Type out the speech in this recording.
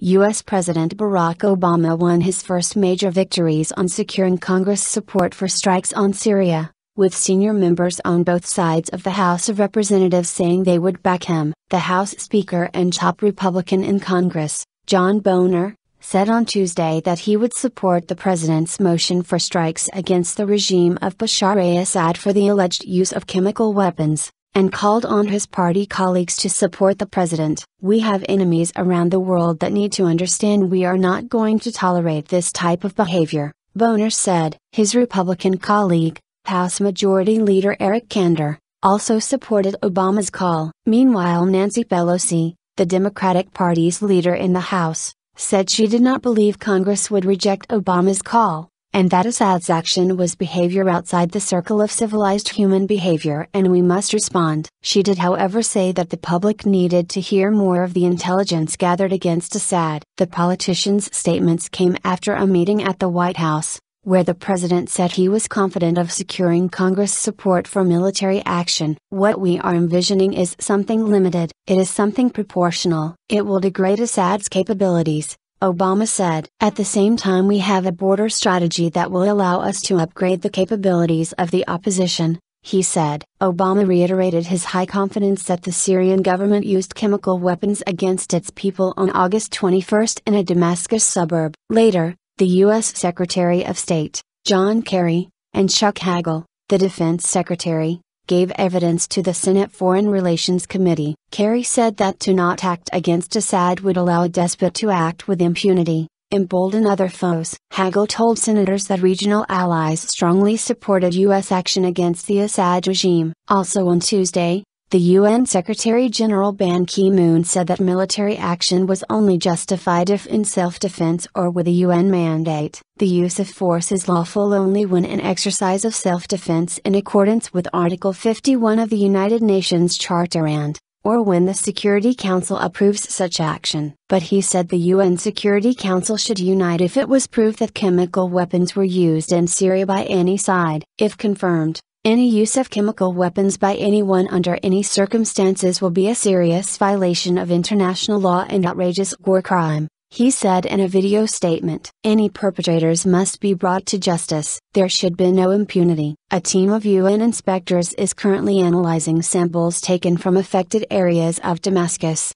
U.S. President Barack Obama won his first major victories on securing Congress support for strikes on Syria, with senior members on both sides of the House of Representatives saying they would back him. The House Speaker and top Republican in Congress, John Boehner, said on Tuesday that he would support the president's motion for strikes against the regime of Bashar al Assad for the alleged use of chemical weapons and called on his party colleagues to support the president. We have enemies around the world that need to understand we are not going to tolerate this type of behavior, Boehner said. His Republican colleague, House Majority Leader Eric Kander, also supported Obama's call. Meanwhile, Nancy Pelosi, the Democratic Party's leader in the House, said she did not believe Congress would reject Obama's call, and that a sad's action was behavior outside the circle of civilized human behavior and we must respond. She did however say that the public needed to hear more of the intelligence gathered against Assad. The politician's statements came after a meeting at the White House, where the president said he was confident of securing Congress support for military action. What we are envisioning is something limited, it is something proportional. It will degrade Assad's capabilities, Obama said. At the same time, we have a border strategy that will allow us to upgrade the capabilities of the opposition, he said. Obama reiterated his high confidence that the Syrian government used chemical weapons against its people on August 21 in a Damascus suburb. Later, the U.S. Secretary of State, John Kerry, and Chuck Hagel, the Defense Secretary, gave evidence to the Senate Foreign Relations Committee. Kerry said that to not act against Assad would allow a despot to act with impunity, embolden other foes. Hagel told senators that regional allies strongly supported U.S. action against the Assad regime. Also on Tuesday, the UN Secretary General Ban Ki moon said that military action was only justified if in self defense or with a UN mandate. The use of force is lawful only when an exercise of self defense in accordance with Article 51 of the United Nations Charter and, or when the Security Council approves such action. But he said the UN Security Council should unite if it was proved that chemical weapons were used in Syria by any side. If confirmed, any use of chemical weapons by anyone under any circumstances will be a serious violation of international law and outrageous war crime, he said in a video statement. Any perpetrators must be brought to justice. There should be no impunity. A team of UN inspectors is currently analyzing samples taken from affected areas of Damascus,